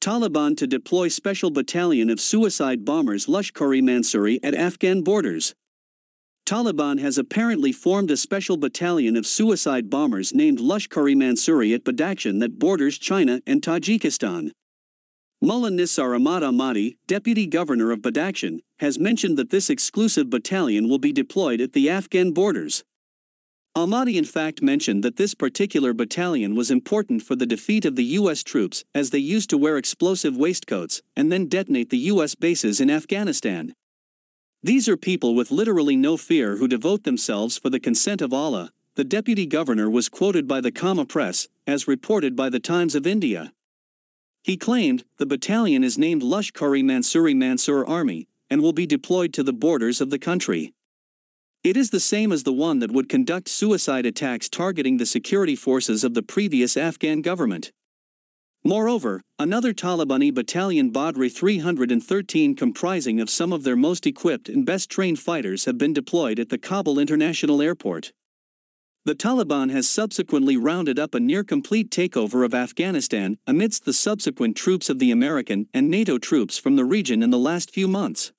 Taliban to deploy special battalion of suicide bombers Lushkari Mansuri at Afghan borders. Taliban has apparently formed a special battalion of suicide bombers named Lushkari Mansuri at Badakhshan that borders China and Tajikistan. Mullah Nisar Ahmad Ahmadi, deputy governor of Badakhshan, has mentioned that this exclusive battalion will be deployed at the Afghan borders. Ahmadi in fact mentioned that this particular battalion was important for the defeat of the U.S. troops as they used to wear explosive waistcoats and then detonate the U.S. bases in Afghanistan. These are people with literally no fear who devote themselves for the consent of Allah, the deputy governor was quoted by the Kama Press, as reported by the Times of India. He claimed, the battalion is named Lushkari Mansuri Mansur Army, and will be deployed to the borders of the country. It is the same as the one that would conduct suicide attacks targeting the security forces of the previous Afghan government. Moreover, another Talibani battalion Badri 313 comprising of some of their most equipped and best trained fighters have been deployed at the Kabul International Airport. The Taliban has subsequently rounded up a near-complete takeover of Afghanistan amidst the subsequent troops of the American and NATO troops from the region in the last few months.